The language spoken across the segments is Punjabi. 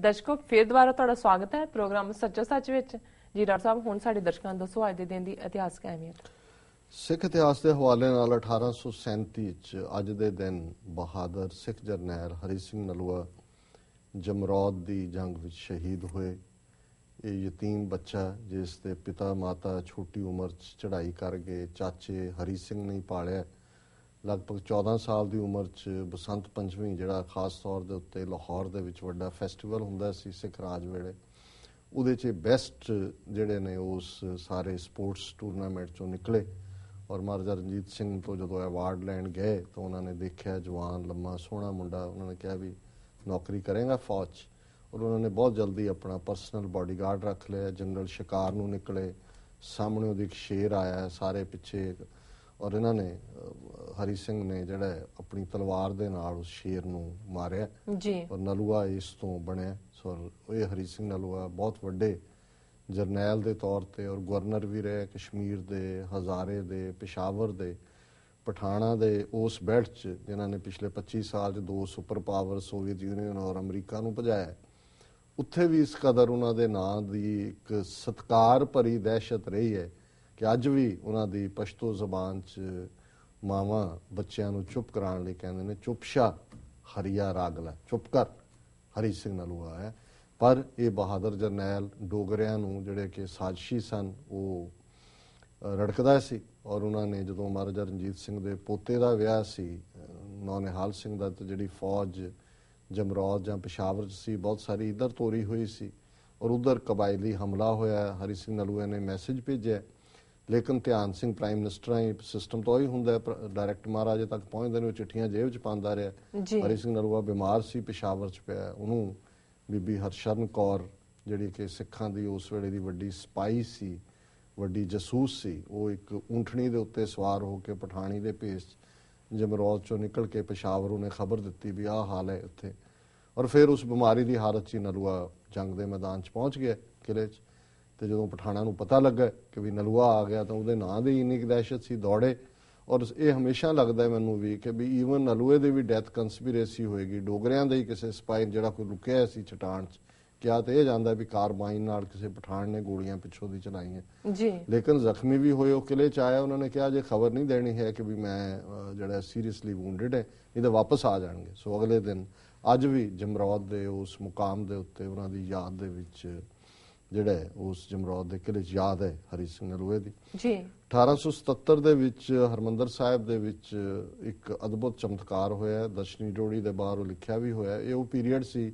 ਦਰਸ਼ਕੋ ਫੇਰ ਦੁਬਾਰਾ ਤੁਹਾਡਾ ਸਵਾਗਤ ਹੈ ਪ੍ਰੋਗਰਾਮ ਸੱਚਾ ਸੱਚ ਵਿੱਚ ਜੀ ਡਾਕਟਰ ਸਾਹਿਬ ਹੁਣ ਸਾਡੇ ਦਰਸ਼ਕਾਂ ਨੂੰ ਦੱਸੋ ਅੱਜ ਦੇ ਦਿਨ ਦੀ ਇਤਿਹਾਸਕ ਅਹਿਮੀਅਤ ਸਿੱਖ ਇਤਿਹਾਸ ਦੇ ਹਵਾਲੇ ਨਾਲ 1837 ਚ ਅੱਜ ਦੇ ਦਿਨ ਬਹਾਦਰ ਸਿੱਖ ਜਰਨੈਲ ਹਰੀ ਸਿੰਘ ਨਲੂਆ ਜਮਰੌਦ ਦੀ ਜੰਗ ਵਿੱਚ ਸ਼ਹੀਦ ਹੋਏ ਇਹ ਯਤੀਮ ਬੱਚਾ ਜਿਸ ਦੇ ਪਿਤਾ ਮਾਤਾ ਛੋਟੀ ਉਮਰ 'ਚ ਚੜ੍ਹਾਈ ਕਰ ਗਏ ਚਾਚੇ ਹਰੀ ਸਿੰਘ ਨੇ ਪਾਲਿਆ ਲਗਭਗ 14 ਸਾਲ ਦੀ ਉਮਰ 'ਚ ਬਸੰਤ ਪੰਚਮੀ ਜਿਹੜਾ ਖਾਸ ਤੌਰ ਦੇ ਉੱਤੇ ਲਾਹੌਰ ਦੇ ਵਿੱਚ ਵੱਡਾ ਫੈਸਟੀਵਲ ਹੁੰਦਾ ਸੀ ਸਿੱਖ ਰਾਜ ਵੇਲੇ ਉਹਦੇ 'ਚ ਬੈਸਟ ਜਿਹੜੇ ਨੇ ਉਸ ਸਾਰੇ ਸਪੋਰਟਸ ਟੂਰਨਾਮੈਂਟ 'ਚੋਂ ਨਿਕਲੇ ਔਰ ਮਹਾਰਾਜਾ ਰਣਜੀਤ ਸਿੰਘ ਤੋਂ ਜਦੋਂ ਅਵਾਰਡ ਲੈਣ ਗਏ ਤਾਂ ਉਹਨਾਂ ਨੇ ਦੇਖਿਆ ਜਵਾਨ ਲੰਮਾ ਸੋਹਣਾ ਮੁੰਡਾ ਉਹਨਾਂ ਨੇ ਕਿਹਾ ਵੀ ਨੌਕਰੀ ਕਰੇਗਾ ਫੌਜ ਔਰ ਉਹਨਾਂ ਨੇ ਬਹੁਤ ਜਲਦੀ ਆਪਣਾ ਪਰਸਨਲ ਬਾਡੀਗਾਰਡ ਰੱਖ ਲਿਆ ਜਨਰਲ ਸ਼ਿਕਾਰ ਨੂੰ ਨਿਕਲੇ ਸਾਹਮਣੇ ਉਹਦੇ ਇੱਕ ਸ਼ੇਰ ਆਇਆ ਸਾਰੇ ਪਿੱਛੇ ਔਰ ਇਹਨਾਂ ਨੇ ਹਰੀ ਸਿੰਘ ਨੇ ਜਿਹੜਾ ਆਪਣੀ ਤਲਵਾਰ ਦੇ ਨਾਲ ਉਸ ਸ਼ੇਰ ਨੂੰ ਮਾਰਿਆ ਜੀ ਔਰ ਨਲੂਆ ਇਸ ਤੋਂ ਬਣਿਆ ਸੋ ਇਹ ਹਰੀ ਸਿੰਘ ਨਲੂਆ ਬਹੁਤ ਵੱਡੇ ਜਰਨੈਲ ਦੇ ਤੌਰ ਤੇ ਔਰ ਗਵਰਨਰ ਵੀ ਰਹੇ ਕਸ਼ਮੀਰ ਦੇ ਹਜ਼ਾਰੇ ਦੇ ਪਿਸ਼ਾਵਰ ਦੇ ਪਠਾਣਾ ਦੇ ਉਸ ਬੈਠ 'ਚ ਜਿਨ੍ਹਾਂ ਨੇ ਪਿਛਲੇ 25 ਸਾਲ 'ਚ ਦੋ ਸੁਪਰ ਪਾਵਰ ਸੋਵੀਅਤ ਯੂਨੀਅਨ ਔਰ ਅਮਰੀਕਾ ਨੂੰ ਭਜਾਇਆ ਉੱਥੇ ਵੀ ਇਸ ਕਦਰ ਉਹਨਾਂ ਦੇ ਨਾਂ ਦੀ ਇੱਕ ਸਤਕਾਰ ਭਰੀ ਦਹਿਸ਼ਤ ਰਹੀ ਹੈ ਕਿ ਅੱਜ ਵੀ ਉਹਨਾਂ ਦੀ ਪਸ਼ਤੋ ਜ਼ਬਾਨ 'ਚ ਮਾਵਾ ਬੱਚਿਆਂ ਨੂੰ ਚੁੱਪ ਕਰਾਉਣ ਲਈ ਕਹਿੰਦੇ ਨੇ ਚੁੱਪਸ਼ਾ ਹਰੀਆ ਰਾਗਲਾ ਚੁੱਪ ਕਰ ਹਰੀ ਸਿੰਘ ਨਲੂਆ ਹੈ ਪਰ ਇਹ ਬਹਾਦਰ ਜਰਨੈਲ ਡੋਗਰਿਆਂ ਨੂੰ ਜਿਹੜੇ ਕਿ ਸਾਜ਼ਸ਼ੀ ਸਨ ਉਹ ਰੜਕਦਾ ਸੀ ਔਰ ਉਹਨਾਂ ਨੇ ਜਦੋਂ ਮਹਾਰਾਜਾ ਰਣਜੀਤ ਸਿੰਘ ਦੇ ਪੋਤੇ ਦਾ ਵਿਆਹ ਸੀ ਨੌਨਿਹਾਲ ਸਿੰਘ ਦਾ ਤੇ ਜਿਹੜੀ ਫੌਜ ਜਮਰੌਦ ਜਾਂ ਪਸ਼ਾਵਰ ਚ ਸੀ ਬਹੁਤ ਸਾਰੀ ਇਧਰ ਤੋਰੀ ਹੋਈ ਸੀ ਔਰ ਉਧਰ ਕਬਾਇਲੀ ਹਮਲਾ ਹੋਇਆ ਹਰੀ ਸਿੰਘ ਨਲੂਆ ਨੇ ਮੈਸੇਜ ਭੇਜਿਆ ਲੇਕਿਨ ਧਿਆਨ ਸਿੰਘ ਪ੍ਰਾਈਮ ਮਿਨਿਸਟਰ ਹੈ ਸਿਸਟਮ ਤੋਂ ਹੀ ਹੁੰਦਾ ਡਾਇਰੈਕਟ ਮਹਾਰਾਜੇ ਤੱਕ ਪਹੁੰਚਦੇ ਨੇ ਚਿੱਠੀਆਂ ਜੇਬ 'ਚ ਪਾਉਂਦਾ ਰਿਹਾ ਹਰੀ ਸਿੰਘ ਨਰੂਆ ਬਿਮਾਰ ਸੀ ਪਸ਼ਾਵਰ 'ਚ ਪਿਆ ਉਹਨੂੰ ਬੀਬੀ ਹਰਸ਼ਰਨ ਕੌਰ ਜਿਹੜੀ ਕਿ ਸਿੱਖਾਂ ਦੀ ਉਸ ਵੇਲੇ ਦੀ ਵੱਡੀ ਸਪਾਈ ਸੀ ਵੱਡੀ ਜਸੂਸ ਸੀ ਉਹ ਇੱਕ ਉਂਠਣੀ ਦੇ ਉੱਤੇ ਸਵਾਰ ਹੋ ਕੇ ਪਠਾਣੀ ਦੇ ਭੇਸ ਜਮਰੌਦ ਚੋਂ ਨਿਕਲ ਕੇ ਪਸ਼ਾਵਰ ਉਹਨੇ ਖਬਰ ਦਿੱਤੀ ਵੀ ਆਹ ਹਾਲ ਹੈ ਉੱਥੇ ਔਰ ਫਿਰ ਉਸ ਬਿਮਾਰੀ ਦੀ ਹਾਲਤ 'ਚ ਨਰੂਆ ਜੰਗ ਦੇ ਮੈਦਾਨ 'ਚ ਪਹੁੰਚ ਗਿਆ ਕਿਲੇ 'ਚ ਤੇ ਜਦੋਂ ਪਠਾਣਾ ਨੂੰ ਪਤਾ ਲੱਗਾ ਕਿ ਵੀ ਨਲੂਆ ਆ ਗਿਆ ਤਾਂ ਉਹਦੇ ਨਾਂ ਦੇ ਇੰਨੀ ਦਹਿਸ਼ਤ ਸੀ ਦੌੜੇ ਔਰ ਇਹ ਹਮੇਸ਼ਾ ਲੱਗਦਾ ਹੈ ਮੈਨੂੰ ਵੀ ਕਿ ਵੀ ਈਵਨ ਨਲੂਏ ਦੇ ਵੀ ਡੈਥ ਕਨਸਪੀਰੇਸੀ ਹੋਏਗੀ ਡੋਗਰਿਆਂ ਦੇ ਹੀ ਕਿਸੇ ਸਪਾਈ ਜਿਹੜਾ ਕੋਈ ਲੁਕਿਆ ਸੀ ਚਟਾਨ 'ਚ ਕਿਹਾ ਤੇ ਇਹ ਜਾਂਦਾ ਵੀ ਕਾਰਬਾਈਨ ਨਾਲ ਕਿਸੇ ਪਠਾਨ ਨੇ ਗੋਲੀਆਂ ਪਿੱਛੋਂ ਦੀ ਚਲਾਈਆਂ ਜੀ ਲੇਕਿਨ ਜ਼ਖਮੀ ਵੀ ਹੋਏ ਉਹ ਕਿਲੇ ਚ ਆਇਆ ਉਹਨਾਂ ਨੇ ਕਿਹਾ ਜੇ ਖਬਰ ਨਹੀਂ ਦੇਣੀ ਹੈ ਕਿ ਵੀ ਮੈਂ ਜਿਹੜਾ ਸੀਰੀਅਸਲੀ ਵੂਨਡਡ ਹੈ ਇਹ ਤਾਂ ਵਾਪਸ ਆ ਜਾਣਗੇ ਸੋ ਅਗਲੇ ਦਿਨ ਅੱਜ ਵੀ ਜਮਰੌਦ ਦੇ ਉਸ ਮੁਕਾਮ ਦੇ ਉੱਤੇ ਉਹਨਾਂ ਦੀ ਯਾਦ ਦੇ ਵਿੱਚ ਜਿਹੜਾ ਉਸ ਜਮਰੌਦ ਦੇ ਕਿਲੇ ਚ ਯਾਦ ਹੈ ਹਰੀ ਸਿੰਘ ਨਰੂਏ ਦੀ ਜੀ 1877 ਦੇ ਵਿੱਚ ਹਰਮੰਦਰ ਸਾਹਿਬ ਦੇ ਵਿੱਚ ਇੱਕ ਅਦਭੁਤ ਚਮਤਕਾਰ ਹੋਇਆ ਦਸ਼ਨੀ ਡੋੜੀ ਦੇ ਬਾਹਰ ਉਹ ਲਿਖਿਆ ਵੀ ਹੋਇਆ ਇਹ ਉਹ ਪੀਰੀਅਡ ਸੀ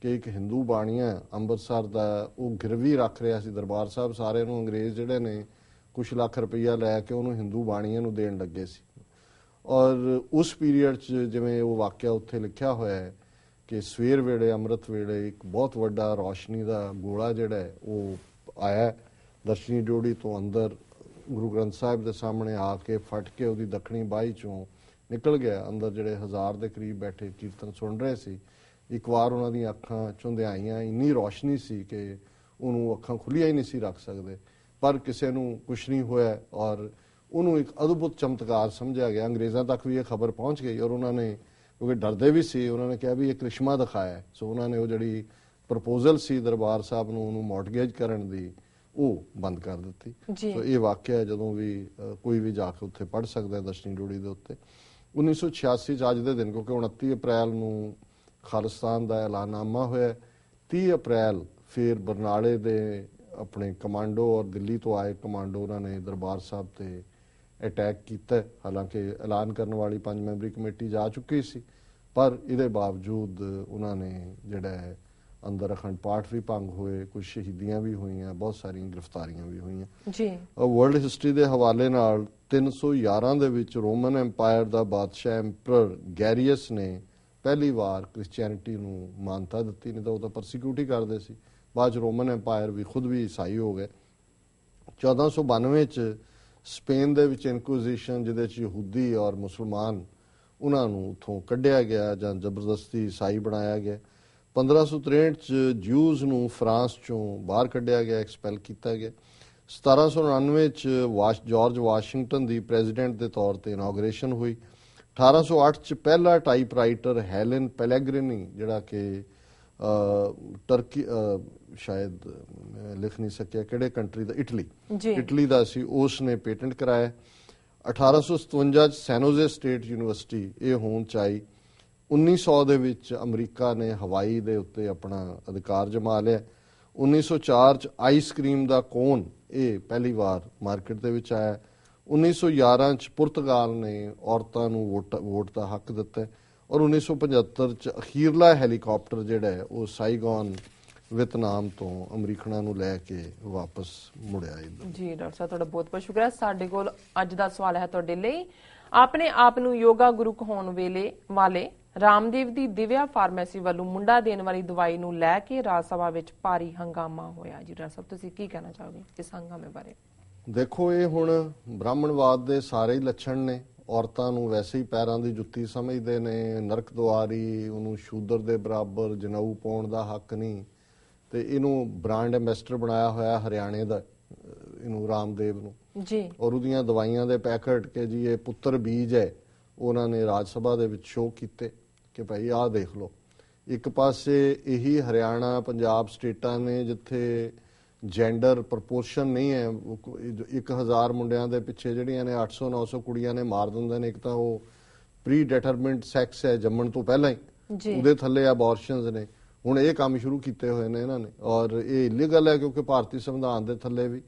ਕਿ ਇੱਕ Hindu ਬਾਣੀਆ ਅੰਮ੍ਰਿਤਸਰ ਦਾ ਉਹ ਗਿਰਵੀ ਰੱਖ ਰਿਹਾ ਸੀ ਦਰਬਾਰ ਸਾਹਿਬ ਸਾਰੇ ਨੂੰ ਅੰਗਰੇਜ਼ ਜਿਹੜੇ ਨੇ ਕੁਝ ਲੱਖ ਰੁਪਈਆ ਲੈ ਕੇ ਉਹਨੂੰ Hindu ਬਾਣੀਆਂ ਨੂੰ ਦੇਣ ਲੱਗੇ ਸੀ ਔਰ ਉਸ ਪੀਰੀਅਡ 'ਚ ਜਿਵੇਂ ਉਹ ਵਾਕਿਆ ਉੱਥੇ ਲਿਖਿਆ ਹੋਇਆ ਹੈ ਕਿ ਸਵੇਰ ਵੇਲੇ ਅੰਮ੍ਰਿਤ ਵੇਲੇ ਇੱਕ ਬਹੁਤ ਵੱਡਾ ਰੌਸ਼ਨੀ ਦਾ ਗੋਲਾ ਜਿਹੜਾ ਉਹ ਆਇਆ ਦਰਸ਼ਨੀ ਡੋੜੀ ਤੋਂ ਅੰਦਰ ਗੁਰੂ ਗ੍ਰੰਥ ਸਾਹਿਬ ਦੇ ਸਾਹਮਣੇ ਆ ਕੇ ਫਟ ਕੇ ਉਹਦੀ ਦੱਖਣੀ ਬਾਈ ਚੋਂ ਨਿਕਲ ਗਿਆ ਅੰਦਰ ਜਿਹੜੇ ਹਜ਼ਾਰ ਦੇ ਕਰੀਬ ਬੈਠੇ ਕੀਰਤਨ ਸੁਣ ਰਹੇ ਸੀ ਇੱਕ ਵਾਰ ਉਹਨਾਂ ਦੀਆਂ ਅੱਖਾਂ ਚੁੰਧਿਆਈਆਂ ਇੰਨੀ ਰੋਸ਼ਨੀ ਸੀ ਕਿ ਉਹਨੂੰ ਅੱਖਾਂ ਖੁੱਲੀਆਂ ਹੀ ਨਹੀਂ ਸੀ ਰੱਖ ਸਕਦੇ ਪਰ ਕਿਸੇ ਨੂੰ ਕੁਝ ਨਹੀਂ ਹੋਇਆ ਔਰ ਉਹਨੂੰ ਇੱਕ ਅਦਭੁਤ ਚਮਤਕਾਰ ਸਮਝਿਆ ਗਿਆ ਅੰਗਰੇਜ਼ਾਂ ਤੱਕ ਵੀ ਇਹ ਖਬਰ ਪਹੁੰਚ ਗਈ ਔਰ ਉਹਨਾਂ ਨੇ ਕਿਉਂਕਿ ਡਰਦੇ ਵੀ ਸੀ ਉਹਨਾਂ ਨੇ ਕਿਹਾ ਵੀ ਇਹ ਕ੍ਰਿਸ਼ਮਾ ਦਿਖਾਇਆ ਸੋ ਉਹਨਾਂ ਨੇ ਉਹ ਜਿਹੜੀ ਪ੍ਰਪੋਜ਼ਲ ਸੀ ਦਰਬਾਰ ਸਾਹਿਬ ਨੂੰ ਉਹਨੂੰ ਮਾਰਟਗੇਜ ਕਰਨ ਦੀ ਉਹ ਬੰਦ ਕਰ ਦਿੱਤੀ ਸੋ ਇਹ ਵਾਕਿਆ ਜਦੋਂ ਵੀ ਕੋਈ ਵੀ ਜਾ ਕੇ ਉੱਥੇ ਪੜ ਸਕਦਾ ਦਸ਼ਨੀ ਡੋੜੀ ਦੇ ਉੱਤੇ 1986 ਚ ਅੱਜ ਦੇ ਦਿਨ ਕਿਉਂਕਿ 29 ਅਪ੍ਰੈਲ ਨੂੰ ਖਾਲਿਸਤਾਨ ਦਾ ਐਲਾਨਨਾਮਾ ਹੋਇਆ 30 ਅਪ੍ਰੈਲ ਫਿਰ ਬਰਨਾਲੇ ਦੇ ਆਪਣੇ ਕਮਾਂਡੋ ਔਰ ਦਿੱਲੀ ਤੋਂ ਆਏ ਕਮਾਂਡੋ ਉਹਨਾਂ ਨੇ ਦਰਬਾਰ ਸਾਹਿਬ ਤੇ ਅਟੈਕ ਕੀਤਾ ਹਾਲਾਂਕਿ ਐਲਾਨ ਕਰਨ ਵਾਲੀ ਪੰਜ ਮੈਂਬਰੀ ਕਮੇਟੀ ਜਾ ਚੁੱਕੀ ਸੀ ਪਰ ਇਹਦੇ ਬਾਵਜੂਦ ਉਹਨਾਂ ਨੇ ਜਿਹੜਾ ਅੰਦਰ ਅਖੰਡ ਪਾਠ ਵੀ ਭੰਗ ਹੋਏ ਕੁਝ ਸ਼ਹੀਦੀਆਂ ਵੀ ਹੋਈਆਂ ਬਹੁਤ ਸਾਰੀਆਂ ਗ੍ਰਿਫਤਾਰੀਆਂ ਵੀ ਹੋਈਆਂ ਜੀ ਵਰਲਡ ਹਿਸਟਰੀ ਦੇ ਹਵਾਲੇ ਨਾਲ 311 ਦੇ ਵਿੱਚ ਰੋਮਨ ਐਮਪਾਇਰ ਦਾ ਬਾਦਸ਼ਾਹ ਐਮਪਰਰ ਗੈਰੀਅਸ ਨੇ ਪਹਿਲੀ ਵਾਰ ਕ੍ਰਿਸਚੀਅਨਿਟੀ ਨੂੰ ਮਾਨਤਾ ਦਿੱਤੀ ਨਹੀਂ ਤਾਂ ਉਹ ਤਾਂ ਪਰਸੀਕਿਊਟ ਹੀ ਕਰਦੇ ਸੀ ਬਾਅਦ ਰੋਮਨ ਐਮਪਾਇਰ ਵੀ ਖੁਦ ਵੀ ਈਸਾਈ ਹੋ ਗਏ 1492 ਚ ਸਪੇਨ ਦੇ ਵਿੱਚ ਇਨਕੁਇਜ਼ੀਸ਼ਨ ਜਿਹਦੇ ਵਿੱਚ ਯਹੂਦੀ ਔਰ ਮੁਸਲਮਾਨ ਉਹਨਾਂ ਨੂੰ ਉਥੋਂ ਕੱਢਿਆ ਗਿਆ ਜਾਂ ਜ਼ਬਰਦਸਤੀ ਈਸਾਈ ਬਣਾਇਆ ਗਿਆ 1563 ਚ ਜੂਜ਼ ਨੂੰ ਫਰਾਂਸ ਚੋਂ ਬਾਹਰ ਕੱਢਿਆ ਗਿਆ ਐਕਸਪੈਲ ਕੀਤਾ ਗਿਆ 1799 ਚ ਵਾਸ਼ ਜਾਰਜ ਵਾਸ਼ਿੰਗਟਨ ਦੀ ਪ੍ਰੈਜ਼ੀਡੈਂਟ ਦੇ ਤੌਰ ਤੇ ਇਨੋਗਰੇਸ਼ਨ ਹੋਈ 1808 ਚ ਪਹਿਲਾ ਟਾਈਪਰਾਈਟਰ ਹੈਲਨ ਪੈਲੇਗ੍ਰੀਨੀ ਜਿਹੜਾ ਕਿ ਟਰਕੀ ਸ਼ਾਇਦ ਲਿਖ ਨਹੀਂ ਸਕਿਆ ਕਿਹੜੇ ਕੰਟਰੀ ਦਾ ਇਟਲੀ ਇਟਲੀ ਦਾ ਸੀ ਉਸ ਨੇ ਪੇਟੈਂਟ ਕਰਾਇਆ 1857 ਚ ਸੈਨੋਜ਼ੇ ਸਟੇਟ ਯੂਨੀਵਰਸਿਟੀ ਇਹ ਹੋਣ ਚਾਈ 1900 ਦੇ ਵਿੱਚ ਅਮਰੀਕਾ ਨੇ ਹਵਾਈ ਦੇ ਉੱਤੇ ਆਪਣਾ ਅਧਿਕਾਰ ਜਮਾ ਲਿਆ 1904 ਚ ਆਈਸਕ੍ਰੀਮ ਦਾ ਕੋਨ ਇਹ ਪਹਿਲੀ ਵਾਰ ਮਾਰਕੀਟ ਦੇ ਵਿੱਚ ਆਇਆ 1911 ਚ ਪੁਰਤਗਾਲ ਨੇ ਔਰਤਾਂ ਨੂੰ ਵੋਟ ਦਾ ਹੱਕ ਦਿੱਤਾ ਔਰ 1975 ਚ ਅਖੀਰਲਾ ਹੈਲੀਕਾਪਟਰ ਜਿਹੜਾ ਹੈ ਉਹ ਸਾਈਗਨ ਵਿਤਨਾਮ ਤੋਂ ਅਮਰੀਕਨਾਂ ਨੂੰ ਲੈ ਕੇ ਵਾਪਸ ਮੁੜਿਆ ਇਧਰ ਜੀ ਡਾਕਟਰ ਸਾਹਿਬ ਤੁਹਾਡਾ ਬਹੁਤ ਬਹੁਤ ਸ਼ੁਕਰੀਆ ਸਾਡੇ ਕੋਲ ਅੱਜ ਦਾ ਸਵਾਲ ਹੈ ਤੁਹਾਡੇ ਲਈ ਆਪਣੇ ਆਪ ਨੂੰ ਯੋਗਾ ਗੁਰੂ ਕਹੋਣ ਵੇਲੇ ਵਾਲੇ ਰਾਮਦੇਵ ਦੀ ਦਿਵਿਆ ਫਾਰਮੇਸੀ ਵੱਲੋਂ ਮੁੰਡਾ ਦੇਣ ਵਾਲੀ ਦਵਾਈ ਨੂੰ ਲੈ ਕੇ ਰਾਜ ਸਭਾ ਵਿੱਚ ਭਾਰੀ ਹੰਗਾਮਾ ਹੋਇਆ ਜੀ ਡਾਕਟਰ ਸਾਹਿਬ ਤੁਸੀਂ ਕੀ ਕਹਿਣਾ ਚਾਹੋਗੇ ਇਸ ਹੰਗਾਮੇ ਬਾਰੇ ਦੇਖੋ ਇਹ ਹੁਣ ਬ੍ਰਾਹਮਣਵਾਦ ਦੇ ਸਾਰੇ ਲੱਛਣ ਨੇ ਔਰਤਾਂ ਨੂੰ ਵੈਸੇ ਹੀ ਪੈਰਾਂ ਦੀ ਜੁੱਤੀ ਸਮਝਦੇ ਨੇ ਨਰਕ ਦੁਆਰੀ ਉਹਨੂੰ ਸ਼ੂਦਰ ਦੇ ਬਰਾਬਰ ਜਨਾਊ ਪਾਉਣ ਦਾ ਹੱਕ ਨਹੀਂ ਤੇ ਇਹਨੂੰ ਬ੍ਰਾਂਡ ਐਮਬੈਸਡਰ ਬਣਾਇਆ ਹੋਇਆ ਹਰਿਆਣੇ ਦਾ ਇਹਨੂੰ ਰਾਮਦੇਵ ਨੂੰ ਜੀ ਔਰ ਉਹਦੀਆਂ ਦਵਾਈਆਂ ਦੇ ਪੈਕਟ ਕਿ ਜੀ ਇਹ ਪੁੱਤਰ ਬੀਜ ਹੈ ਉਹਨਾਂ ਨੇ ਰਾਜ ਸਭਾ ਦੇ ਵਿੱਚ ਸ਼ੋਅ ਕੀਤੇ ਕਿ ਭਾਈ ਆਹ ਦੇਖ ਲਓ ਇੱਕ ਪਾਸੇ ਇਹੀ ਹਰਿਆਣਾ ਪੰਜਾਬ ਸਟੇਟਾਂ ਨੇ ਜਿੱਥੇ ਜੈਂਡਰ ਪ੍ਰੋਪੋਰਸ਼ਨ ਨਹੀਂ ਹੈ 1000 ਮੁੰਡਿਆਂ ਦੇ ਪਿੱਛੇ ਜਿਹੜੀਆਂ ਨੇ 800 900 ਕੁੜੀਆਂ ਨੇ ਮਾਰ ਦਿੰਦੇ ਨੇ ਇੱਕ ਤਾਂ ਉਹ ਪ੍ਰੀ ਡਿਟਰਮਿਨਡ ਸੈਕਸ ਹੈ ਜੰਮਣ ਤੋਂ ਪਹਿਲਾਂ ਹੀ ਉਹਦੇ ਥੱਲੇ ਅਬੋਰਸ਼ਨਸ ਨੇ ਹੁਣ ਇਹ ਕੰਮ ਸ਼ੁਰੂ ਕੀਤੇ ਹੋਏ ਨੇ ਇਹਨਾਂ ਨੇ ਔਰ ਇਹ ਇਲੀਗਲ ਹੈ ਕਿਉਂਕਿ ਭਾਰਤੀ ਸੰਵਿਧਾਨ ਦੇ ਥੱਲੇ ਵੀ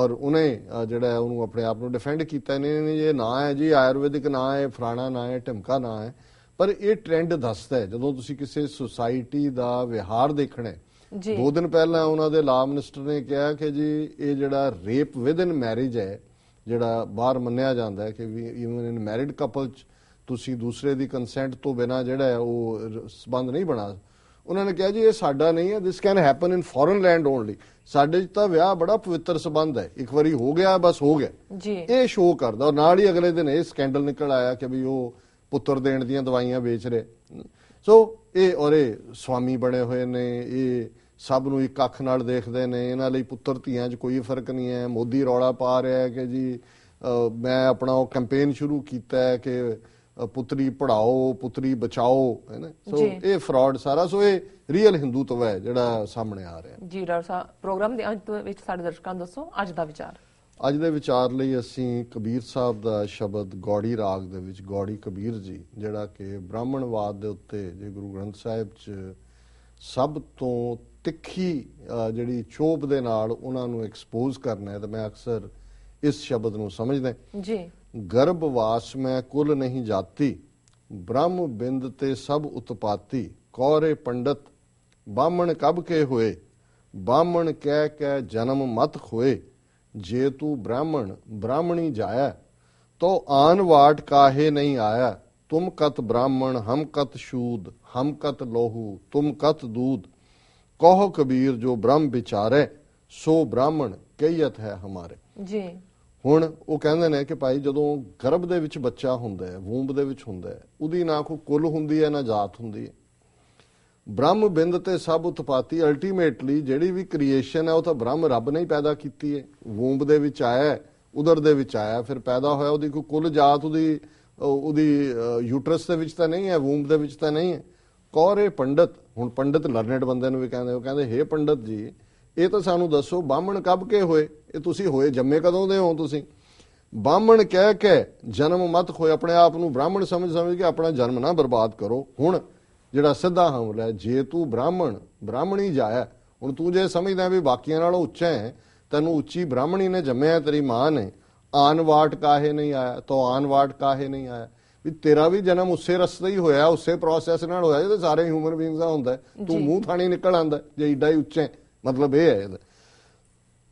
ਔਰ ਉਹਨੇ ਜਿਹੜਾ ਉਹਨੂੰ ਆਪਣੇ ਆਪ ਨੂੰ ਡਿਫੈਂਡ ਕੀਤਾ ਇਹਨੇ ਨੇ ਇਹ ਨਾ ਹੈ ਜੀ ਆਯੁਰਵੈਦਿਕ ਨਾ ਹੈ ਫਰਾਣਾ ਨਾ ਹੈ ਢਮਕਾ ਨਾ ਹੈ ਪਰ ਇਹ ਟ੍ਰੈਂਡ ਦੱਸਦਾ ਹੈ ਜਦੋਂ ਤੁਸੀਂ ਕਿਸੇ ਸੁਸਾਇਟੀ ਦਾ ਵਿਹਾਰ ਦੇਖਣਾ ਹੈ ਜੀ ਦੋ ਦਿਨ ਪਹਿਲਾਂ ਉਹਨਾਂ ਦੇ ਲਾ ਮਿਨਿਸਟਰ ਨੇ ਕਿਹਾ ਕਿ ਜੀ ਇਹ ਜਿਹੜਾ ਰੇਪ ਵਿਦ ਇਨ ਮੈਰਿਜ ਹੈ ਜਿਹੜਾ ਬਾਹਰ ਮੰਨਿਆ ਜਾਂਦਾ ਹੈ ਕਿ ਵੀ ਇਵਨ ਇਨ ਮੈਰਿਡ ਕਪਲ ਤੁਸੀਂ ਦੂਸਰੇ ਦੀ ਕੰਸੈਂਟ ਤੋਂ ਬਿਨਾ ਜਿਹੜਾ ਹੈ ਉਹ ਸਬੰਧ ਨਹੀਂ ਬਣਾ ਉਹਨਾਂ ਨੇ ਕਿਹਾ ਜੀ ਇਹ ਸਾਡਾ ਨਹੀਂ ਹੈ this can happen in foreign land only ਸਾਡੇ 'ਚ ਤਾਂ ਵਿਆਹ ਬੜਾ ਪਵਿੱਤਰ ਸਬੰਧ ਹੈ ਇੱਕ ਵਾਰੀ ਹੋ ਗਿਆ ਬਸ ਹੋ ਗਿਆ ਜੀ ਇਹ ਸ਼ੋਅ ਕਰਦਾ ਔਰ ਨਾਲ ਹੀ ਅਗਲੇ ਦਿਨ ਇਹ ਸਕੈਂਡਲ ਨਿਕਲ ਆਇਆ ਕਿ ਵੀ ਉਹ ਪੁੱਤਰ ਦੇਣ ਦੀਆਂ ਦਵਾਈਆਂ ਵੇਚ ਰਹੇ ਸੋ ਇਹ ਔਰੇ ਸਵਾਮੀ ਬਣੇ ਹੋਏ ਨੇ ਇਹ ਸਭ ਨੂੰ ਇੱਕ ਅੱਖ ਨਾਲ ਦੇਖਦੇ ਨੇ ਇਹਨਾਂ ਲਈ ਪੁੱਤਰ ਧੀਆਂ 'ਚ ਕੋਈ ਫਰਕ ਨਹੀਂ ਹੈ ਮੋਦੀ ਰੌਲਾ ਪਾ ਰਿਹਾ ਹੈ ਕਿ ਜੀ ਮੈਂ ਆਪਣਾ ਉਹ ਕੈਂਪੇਨ ਸ਼ੁਰੂ ਕੀਤਾ ਹੈ ਕਿ ਪੁੱਤਰੀ ਪੜਾਓ ਪੁੱਤਰੀ ਬਚਾਓ ਹੈ ਨਾ ਸੋ ਇਹ ਫਰਾਡ ਸਾਰਾ ਸੋ ਇਹ ਰੀਅਲ ਹਿੰਦੂਤਵ ਹੈ ਜਿਹੜਾ ਸਾਹਮਣੇ ਆ ਰਿਹਾ ਜੀ ਡਾਕਟਰ ਸਾਹਿਬ ਪ੍ਰੋਗਰਾਮ ਦੇ ਅੰਤ ਵਿੱਚ ਸਾਡੇ ਦਰਸ਼ਕਾਂ ਦੱਸੋ ਅੱਜ ਦਾ ਵਿਚਾਰ ਅੱਜ ਦੇ ਵਿਚਾਰ ਲਈ ਅਸੀਂ ਕਬੀਰ ਸਾਹਿਬ ਦਾ ਸ਼ਬਦ ਗੌੜੀ ਰਾਗ ਦੇ ਵਿੱਚ ਗੌੜੀ ਕਬੀਰ ਜੀ ਜਿਹੜਾ ਕਿ ਬ੍ਰਾਹਮਣਵਾਦ ਦੇ ਉੱਤੇ ਜੇ ਗੁਰੂ ਗ੍ਰੰਥ ਸਾਹਿਬ 'ਚ ਸਭ ਤੋਂ ਤਿੱਖੀ ਜਿਹੜੀ ਚੋਪ ਦੇ ਨਾਲ ਉਹਨਾਂ ਨੂੰ ਐਕਸਪੋਜ਼ ਕਰਨਾ ਹੈ ਤਾਂ ਮੈਂ ਅਕਸਰ ਇਸ ਸ਼ਬਦ ਨੂੰ ਸਮਝਦਾ ਜੀ ਗਰਭਵਾਸ ਮੈਂ ਕੁੱਲ ਨਹੀਂ ਜਾਤੀ ਬ੍ਰਹਮ ਬਿੰਦ ਤੇ ਸਭ ਉਤਪਾਤੀ ਕੌਰੇ ਪੰਡਤ ਬਾਹਮਣ ਕਬ ਕੇ ਹੋਏ ਬਾਹਮਣ ਕਹਿ ਕੇ ਜਨਮ ਮਤ ਹੋਏ ਜੇ ਤੂੰ ਬ੍ਰਾਹਮਣ ਬ੍ਰਾਹਮਣੀ ਜਾਇਆ ਤੋ ਆਨ ਵਾਟ ਕਾਹੇ ਨਹੀਂ ਆਇਆ ਤੁਮ ਕਤ ਬ੍ਰਾਹਮਣ ਹਮ ਕਤ ਸ਼ੂਦ ਹਮ ਕਤ ਲੋਹੂ ਤੁਮ ਕਤ ਦੂਦ ਕਹੋ ਕਬੀਰ ਜੋ ਬ੍ਰਹਮ ਵਿਚਾਰੇ ਸੋ ਬ੍ਰਾਹਮਣ ਕਈਤ ਹੈ ਹਮਾਰੇ ਜੀ ਹੁਣ ਉਹ ਕਹਿੰਦੇ ਨੇ ਕਿ ਭਾਈ ਜਦੋਂ ਗਰਭ ਦੇ ਵਿੱਚ ਬੱਚਾ ਹੁੰਦਾ ਹੈ ਵੂੰਬ ਦੇ ਵਿੱਚ ਹੁੰਦਾ ਹੈ ਉਹਦੀ ਨਾ ਕੋ ਕੁੱਲ ਹੁੰਦੀ ਹੈ ਨਾ ਜਾਤ ਹੁੰਦੀ ਹੈ ਬ੍ਰਹਮ ਬਿੰਦ ਤੇ ਸਭ ਉਤਪਾਤੀ ਅਲਟੀਮੇਟਲੀ ਜਿਹੜੀ ਵੀ ਕ੍ਰੀਏਸ਼ਨ ਹੈ ਉਹ ਤਾਂ ਬ੍ਰਹਮ ਰੱਬ ਨੇ ਹੀ ਪੈਦਾ ਕੀਤੀ ਹੈ ਵੂੰਬ ਦੇ ਵਿੱਚ ਆਇਆ ਉਦਰ ਦੇ ਵਿੱਚ ਆਇਆ ਫਿਰ ਪੈਦਾ ਹੋਇਆ ਉਹਦੀ ਕੋਈ ਕੁੱਲ ਜਾਤ ਉਹਦੀ ਉਹਦੀ ਯੂਟਰਸ ਦੇ ਵਿੱਚ ਤਾਂ ਨਹੀਂ ਹੈ ਵੂੰਬ ਦੇ ਵਿੱਚ ਤਾਂ ਨਹੀਂ ਹੈ ਕੌਰੇ ਪੰਡਤ ਹੁਣ ਪੰਡਤ ਲਰਨਡ ਬੰਦੇ ਨੂੰ ਵੀ ਕਹਿੰਦੇ ਉਹ ਕਹਿੰਦੇ ਹੇ ਪੰਡਤ ਜੀ ਇਹ ਤਾਂ ਸਾਨੂੰ ਦੱਸੋ ਬਾਹਮਣ ਕਬ ਕੇ ਹੋਏ ਇਹ ਤੁਸੀਂ ਹੋਏ ਜੰਮੇ ਕਦੋਂ ਦੇ ਹੋ ਤੁਸੀਂ ਬਾਹਮਣ ਕਹਿ ਕੇ ਜਨਮ ਮਤ ਹੋਏ ਆਪਣੇ ਆਪ ਨੂੰ ਬ੍ਰਾਹਮਣ ਸਮਝ ਸਮਝ ਕੇ ਆਪਣਾ ਜਨਮ ਨਾ ਬਰਬਾਦ ਕਰੋ ਹੁਣ ਜਿਹੜਾ ਸਿੱਧਾ ਹਮਲਾ ਹੈ ਜੇ ਤੂੰ ਬ੍ਰਾਹਮਣ ਬ੍ਰਾਹਮਣੀ ਜਾਇਆ ਹੁਣ ਤੂੰ ਜੇ ਸਮਝਦਾ ਵੀ ਬਾਕੀਆਂ ਨਾਲੋਂ ਉੱਚਾ ਹੈ ਤੈਨੂੰ ਉੱਚੀ ਬ੍ਰਾਹਮਣੀ ਨੇ ਜੰਮਿਆ ਤੇਰੀ ਮਾਂ ਨੇ ਆਨਵਾਟ ਕਾਹੇ ਨਹੀਂ ਆਇਆ ਤੋ ਆਨਵਾਟ ਕਾਹੇ ਨਹੀਂ ਆਇਆ ਵੀ ਤੇਰਾ ਵੀ ਜਨਮ ਉਸੇ ਰਸਤੇ ਹੀ ਹੋਇਆ ਉਸੇ ਪ੍ਰੋਸੈਸ ਨਾਲ ਹੋਇਆ ਜਿਹਦੇ ਸਾਰੇ ਹਿਊਮਨ ਬੀਇੰਗਸ ਦਾ ਹੁੰਦਾ ਤੂੰ ਮੂੰਹ ਥਾਣੀ ਨਿਕਲ ਆਂਦਾ ਜੇ ਏਡਾ ਹੀ ਉੱਚਾ ਮਤਲਬ ਇਹ ਹੈ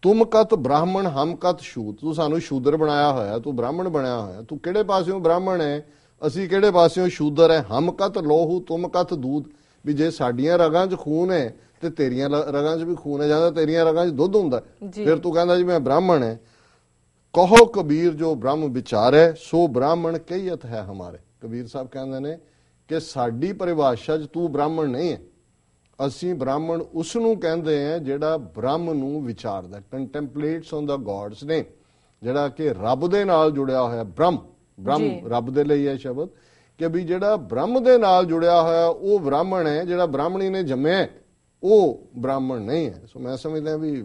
ਤੁਮ ਕਤ ਬ੍ਰਾਹਮਣ ਹਮ ਕਤ ਸ਼ੂਦ ਤੂੰ ਸਾਨੂੰ ਸ਼ੂਦਰ ਬਣਾਇਆ ਹੋਇਆ ਤੂੰ ਬ੍ਰਾਹਮਣ ਬਣਾਇਆ ਹੋਇਆ ਤੂੰ ਕਿਹੜੇ ਪਾਸਿਓਂ ਬ੍ਰਾਹਮਣ ਹੈ ਅਸੀਂ ਕਿਹੜੇ ਪਾਸਿਓਂ ਸ਼ੂਦਰ ਹੈ ਹਮ ਕਤ ਲੋਹੂ ਤੁਮ ਕਤ ਦੂਧ ਵੀ ਜੇ ਸਾਡੀਆਂ ਰਗਾਂ 'ਚ ਖੂਨ ਹੈ ਤੇ ਤੇਰੀਆਂ ਰਗਾਂ 'ਚ ਵੀ ਖੂਨ ਹੈ ਜਾਂਦਾ ਤੇਰੀਆਂ ਰਗਾਂ 'ਚ ਦੁੱਧ ਹੁੰਦਾ ਫਿਰ ਤੂੰ ਕਹਿੰਦਾ ਜੀ ਮੈਂ ਬ੍ਰਾਹਮਣ ਹੈ ਕਹੋ ਕਬੀਰ ਜੋ ਬ੍ਰਹਮ ਵਿਚਾਰ ਹੈ ਸੋ ਬ੍ਰਾਹਮਣ ਕਹੀਤ ਹੈ ਹਮਾਰੇ ਕਬੀਰ ਸਾਹਿਬ ਕਹਿੰਦੇ ਨੇ ਕਿ ਸਾਡੀ ਪਰਿਭਾਸ਼ਾ 'ਚ ਤੂੰ ਬ੍ਰਾਹਮਣ ਨਹੀਂ ਹੈ ਅਸੀਂ ਬ੍ਰਾਹਮਣ ਉਸ ਨੂੰ ਕਹਿੰਦੇ ਆ ਜਿਹੜਾ ਬ੍ਰਹਮ ਨੂੰ ਵਿਚਾਰਦਾ ਕੰਟੈਂਪਲੇਟਸ ਔਨ ਦਾ ਗॉड्स ਨੇ ਜਿਹੜਾ ਕਿ ਰੱਬ ਦੇ ਨਾਲ ਜੁੜਿਆ ਹੋਇਆ ਬ੍ਰਹਮ ਬ੍ਰਹਮ ਰੱਬ ਦੇ ਲਈ ਹੈ ਸ਼ਬਦ ਕਿ ਵੀ ਜਿਹੜਾ ਬ੍ਰਹਮ ਦੇ ਨਾਲ ਜੁੜਿਆ ਹੋਇਆ ਉਹ ਬ੍ਰਾਹਮਣ ਹੈ ਜਿਹੜਾ ਬ੍ਰਾਹਮਣੀ ਨੇ ਜੰਮਿਆ ਉਹ ਬ੍ਰਾਹਮਣ ਨਹੀਂ ਹੈ ਸੋ ਮੈਂ ਸਮਝਦਾ ਵੀ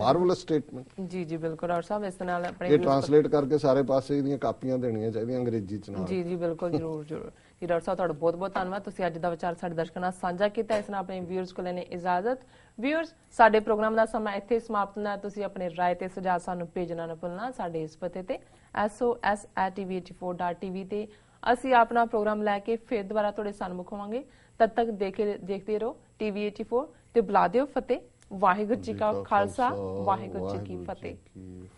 ਮਾਰਵਲਸ ਸਟੇਟਮੈਂਟ ਜੀ ਜੀ ਬਿਲਕੁਲ ਔਰ ਸਾਹਿਬ ਇਸ ਨਾਲ ਆਪਣੇ ਇਹ ਟ੍ਰਾਂਸਲੇਟ ਕਰਕੇ ਸਾਰੇ ਪਾਸੇ ਦੀਆਂ ਕਾਪੀਆਂ ਦੇਣੀਆਂ ਚਾਹੀਦੀਆਂ ਅੰਗਰੇਜ਼ੀ ਚ ਨਾਲ ਜੀ ਜੀ ਬਿਲਕੁਲ ਜ਼ਰੂਰ ਜ਼ਰੂਰ ਜੀ ਡਾਕਟਰ ਸਾਹਿਬ ਤੁਹਾਡਾ ਬਹੁਤ-ਬਹੁਤ ਧੰਨਵਾਦ ਤੁਸੀਂ ਅੱਜ ਦਾ ਵਿਚਾਰ ਸਾਡੇ ਦਰਸ਼ਕਾਂ ਨਾਲ ਸਾਂਝਾ ਕੀਤਾ ਇਸ ਨਾਲ ਆਪਣੇ ਵੀਅਰਸ ਕੋਲ ਨੇ ਇਜਾਜ਼ਤ ਵੀਅਰਸ ਸਾਡੇ ਪ੍ਰੋਗਰਾਮ ਦਾ ਸਮਾਂ ਇੱਥੇ ਸਮਾਪਤ ਹੁੰਦਾ ਤੁਸੀਂ ਆਪਣੇ ਰਾਏ ਤੇ ਸੁਝਾਅ ਸਾਨੂੰ ਭੇਜਣਾ ਨਾ ਭੁੱਲਣਾ ਸਾਡੇ ਇਸ ਪਤੇ ਤੇ sos@tv4.tv ਤੇ ਅਸੀਂ ਆਪਣਾ ਪ੍ਰੋਗਰਾਮ ਲੈ ਕੇ ਫਿਰ ਦੁਬਾਰਾ ਤੁਹਾਡੇ ਸਾਹਮਣੇ ਹੋਵਾਂਗੇ ਤਦ ਤੱਕ ਦੇਖੇ ਦੇਖਦੇ ਰਹੋ tv84 ਤੇ ਬੁਲਾ ਦਿਓ ਫਤਿਹ ਵਾਹਿਗੁਰੂ ਜੀ ਕਾ ਖਾਲਸਾ ਵਾਹਿਗੁਰੂ ਜੀ ਕੀ ਫਤਿਹ